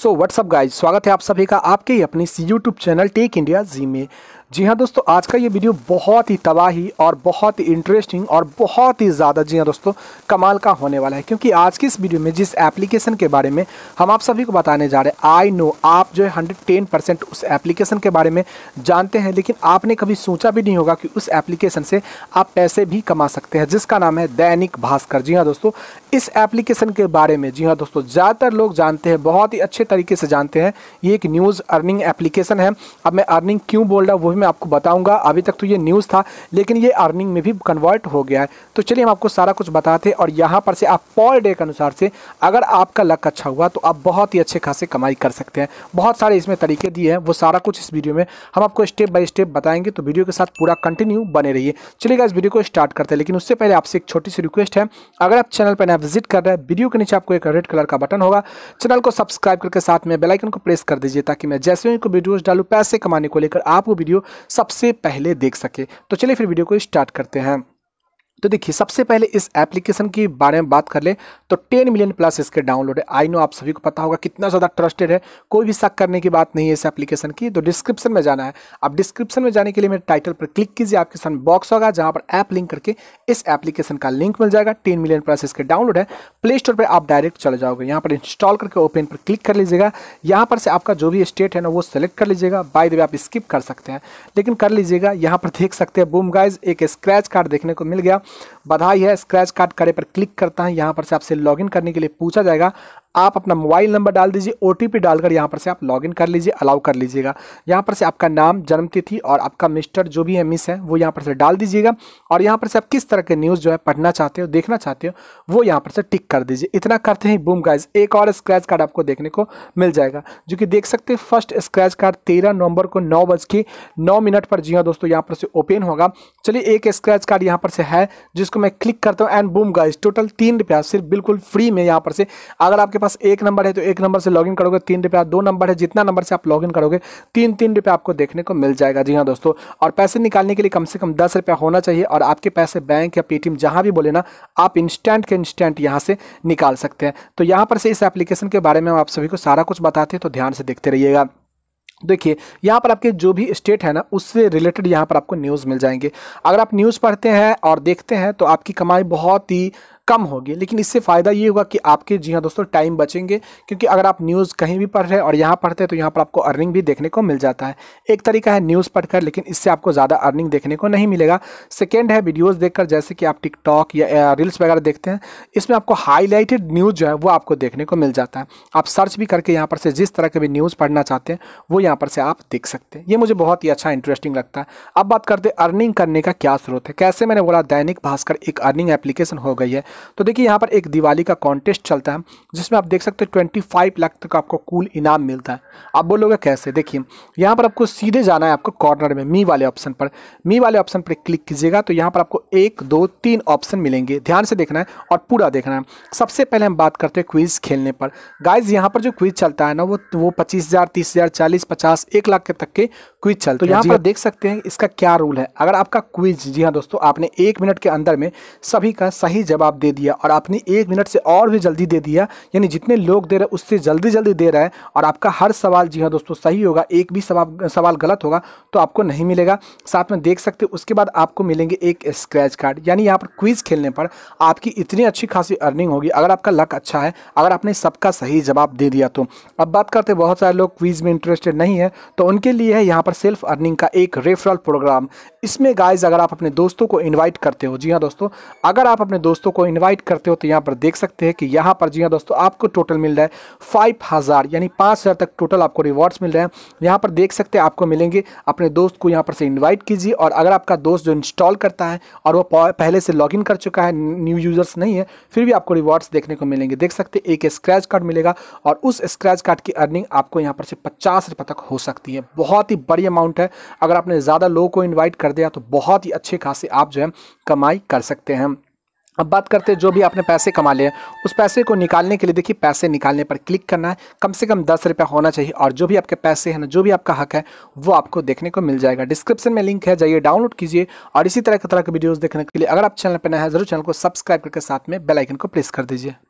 so what's up guys स्वागत है आप सभी का आपके ही अपने यूट्यूब चैनल टेक इंडिया जी में जी हाँ दोस्तों आज का ये वीडियो बहुत ही तबाही और बहुत ही इंटरेस्टिंग और बहुत ही ज़्यादा जी हाँ दोस्तों कमाल का होने वाला है क्योंकि आज की इस वीडियो में जिस एप्लीकेशन के बारे में हम आप सभी को बताने जा रहे हैं आई नो आप जो है हंड्रेड टेन परसेंट उस एप्लीकेशन के बारे में जानते हैं लेकिन आपने कभी सोचा भी नहीं होगा कि उस एप्लीकेशन से आप पैसे भी कमा सकते हैं जिसका नाम है दैनिक भास्कर जी हाँ दोस्तों इस एप्लीकेशन के बारे में जी हाँ दोस्तों ज़्यादातर लोग जानते हैं बहुत ही अच्छे तरीके से जानते हैं ये एक न्यूज़ अर्निंग एप्लीकेशन है अब मैं अर्निंग क्यों बोल रहा हूँ मैं आपको बताऊंगा अभी तक तो ये न्यूज़ था लेकिन ये अर्निंग में भी कन्वर्ट हो गया है तो चलिए हम आपको सारा कुछ बताते हैं और यहाँ पर से आप पर डे के अनुसार से अगर आपका लक अच्छा हुआ तो आप बहुत ही अच्छे खासे कमाई कर सकते हैं बहुत सारे इसमें तरीके दिए हैं वो सारा कुछ इस वीडियो में हम आपको स्टेप बाई स्टेप बताएंगे तो वीडियो के साथ पूरा कंटिन्यू बने रहिए चलिएगा इस वीडियो को स्टार्ट करते हैं लेकिन उससे पहले आपसे एक छोटी सी रिक्वेस्ट है अगर आप चैनल पर नया विजिट कर रहे हैं वीडियो के नीचे आपको एक रेड कलर का बटन होगा चैनल को सब्सक्राइब करके साथ में बेलाइकन को प्रेस कर दीजिए ताकि मैं जैसे ही को वीडियोज डालू पैसे कमाने को लेकर आपको वीडियो सबसे पहले देख सके तो चलिए फिर वीडियो को स्टार्ट करते हैं तो देखिए सबसे पहले इस एप्लीकेशन के बारे में बात कर ले तो 10 मिलियन प्लस इसके डाउनलोड है आई नो आप सभी को पता होगा कितना ज़्यादा ट्रस्टेड है कोई भी शक करने की बात नहीं है इस एप्लीकेशन की तो डिस्क्रिप्शन में जाना है आप डिस्क्रिप्शन में जाने के लिए मेरे टाइटल पर क्लिक कीजिए आपके सामने बॉक्स होगा जहाँ पर ऐप लिंक करके इस एप्लीकेशन का लिंक मिल जाएगा टेन मिलियन प्लस इसके डाउनलोड है प्ले स्टोर पर आप डायरेक्ट चले जाओगे यहाँ पर इंस्टॉल करके ओपन पर क्लिक कर लीजिएगा यहाँ पर से आपका जो भी स्टेट है ना वो सेलेक्ट कर लीजिएगा बाय द वे आप स्किप कर सकते हैं लेकिन कर लीजिएगा यहाँ पर देख सकते हैं बूम गाइज एक स्क्रैच कार्ड देखने को मिल गया बधाई है स्क्रैच कार्ड करे पर क्लिक करता है यहाँ पर से आपसे लॉगिन करने के लिए पूछा जाएगा आप अपना मोबाइल नंबर डाल दीजिए ओ डालकर यहाँ पर से आप लॉगिन कर लीजिए अलाउ कर लीजिएगा यहाँ पर से आपका नाम जन्मतिथि और आपका मिस्टर जो भी है मिस है वो यहाँ पर से डाल दीजिएगा और यहाँ पर से आप किस तरह के न्यूज़ जो है पढ़ना चाहते हो देखना चाहते हो वो यहाँ पर से टिक कर दीजिए इतना करते ही बूम गाइज एक और स्क्रैच कार्ड आपको देखने को मिल जाएगा जो कि देख सकते हैं फर्स्ट स्क्रैच कार्ड तेरह नवंबर को नौ बज के नौ मिनट पर जी हाँ दोस्तों यहाँ पर से ओपन होगा चलिए एक स्क्रैच कार्ड यहाँ पर से है जिसको मैं क्लिक करता हूँ एंड बूम गाइज टोटल तीन रुपया सिर्फ बिल्कुल फ्री में यहाँ पर से अगर आपके पास पास एक नंबर है तो एक नंबर से लॉगिन करोगे तीन रुपया दो नंबर है जितना नंबर से आप लॉगिन करोगे तीन तीन रुपया आपको देखने को मिल जाएगा जी हाँ दोस्तों और पैसे निकालने के लिए कम से कम दस रुपया होना चाहिए और आपके पैसे बैंक या पेटीएम जहाँ भी बोले ना आप इंस्टेंट के इंस्टेंट यहाँ से निकाल सकते हैं तो यहाँ पर से इस एप्लीकेशन के बारे में हम आप सभी को सारा कुछ बताते हैं तो ध्यान से देखते रहिएगा देखिए यहाँ पर आपके जो भी स्टेट है ना उससे रिलेटेड यहाँ पर आपको न्यूज़ मिल जाएंगे अगर आप न्यूज़ पढ़ते हैं और देखते हैं तो आपकी कमाई बहुत ही कम होगी लेकिन इससे फ़ायदा ये होगा कि आपके जी हाँ दोस्तों टाइम बचेंगे क्योंकि अगर आप न्यूज़ कहीं भी पढ़ रहे हैं और यहाँ पढ़ते हैं तो यहाँ पर आपको अर्निंग भी देखने को मिल जाता है एक तरीका है न्यूज़ पढ़कर लेकिन इससे आपको ज़्यादा अर्निंग देखने को नहीं मिलेगा सेकेंड है वीडियोज़ देखकर जैसे कि आप टिकटॉक या रील्स वगैरह देखते हैं इसमें आपको हाईलाइटेड न्यूज़ जो है वो आपको देखने को मिल जाता है आप सर्च भी करके यहाँ पर से जिस तरह के भी न्यूज़ पढ़ना चाहते हैं वो यहाँ पर से आप देख सकते हैं ये मुझे बहुत ही अच्छा इंटरेस्टिंग लगता है अब बात करते हैं अर्निंग करने का क्या स्रोत है कैसे मैंने बोला दैनिक भास्कर एक अर्निंग एप्लीकेशन हो गई है तो देखिए यहाँ पर एक दिवाली का कॉन्टेस्ट चलता है जिसमें आप देख सकते हैं ट्वेंटी फाइव लाख तक आपको कूल इनाम मिलता है आप बोलोगे कैसे देखिए यहाँ पर आपको सीधे जाना है आपको कॉर्नर में मी वाले ऑप्शन पर मी वाले ऑप्शन पर क्लिक कीजिएगा तो यहाँ पर आपको एक दो तीन ऑप्शन मिलेंगे ध्यान से देखना है और पूरा देखना है सबसे पहले हम बात करते हैं क्विज़ खेलने पर गाइज यहाँ पर जो क्विज़ चलता है ना वो वो पच्चीस हज़ार तीस हज़ार चालीस पचास एक लाख के तक के क्विज चलते हैं तो यहाँ पर देख सकते हैं इसका क्या रूल है अगर आपका क्विज जी हाँ दोस्तों आपने एक मिनट के अंदर में सभी का सही जवाब दे दे दिया और आपने एक मिनट से और भी जल्दी दे दिया यानी जितने लोग दे रहे हैं उससे जल्दी जल्दी दे रहे हैं और आपका हर सवाल जी हाँ दोस्तों सही होगा एक भी सवाल सवाल गलत होगा तो आपको नहीं मिलेगा साथ में देख सकते उसके बाद आपको मिलेंगे एक स्क्रैच कार्ड यानी यहाँ पर क्विज खेलने पर आपकी इतनी अच्छी खासी अर्निंग होगी अगर आपका लक अच्छा है अगर आपने सबका सही जवाब दे दिया तो अब बात करते हैं बहुत सारे लोग क्विज में इंटरेस्टेड नहीं है तो उनके लिए है यहाँ पर सेल्फ अर्निंग का एक रेफरल प्रोग्राम इसमें गाइज अगर आप अपने दोस्तों को इन्वाइट करते हो जी हाँ दोस्तों अगर आप अपने दोस्तों को इन इनवाइट करते हो तो यहाँ पर देख सकते हैं कि यहाँ पर जी हाँ दोस्तों आपको टोटल मिल रहा है फाइव हज़ार यानी पाँच हज़ार तक टोटल आपको रिवॉर्ड्स मिल रहे हैं यहाँ पर देख सकते हैं आपको मिलेंगे अपने दोस्त को यहाँ पर से इन्वाइट कीजिए और अगर आपका दोस्त जो इंस्टॉल करता है और वो पहले से लॉग कर चुका है न्यू यूज़र्स नहीं है फिर भी आपको रिवॉर्ड्स देखने को मिलेंगे देख सकते एक स्क्रैच कार्ड मिलेगा और उस स्क्रैच कार्ड की अर्निंग आपको यहाँ पर से पचास रुपये तक हो सकती है बहुत ही बड़ी अमाउंट है अगर आपने ज़्यादा लोगों को इन्वाइट कर दिया तो बहुत ही अच्छे खासे आप जो है कमाई कर सकते हैं अब बात करते हैं जो भी आपने पैसे कमा लिए उस पैसे को निकालने के लिए देखिए पैसे निकालने पर क्लिक करना है कम से कम दस रुपये होना चाहिए और जो भी आपके पैसे हैं ना जो भी आपका हक है वो आपको देखने को मिल जाएगा डिस्क्रिप्शन में लिंक है जाइए डाउनलोड कीजिए और इसी तरह की तरह के वीडियोज़ देखने के लिए अगर आप चैनल पर नए हैं जरूर चैनल को सब्सक्राइब करके साथ में बेलाइकन को प्रेस कर दीजिए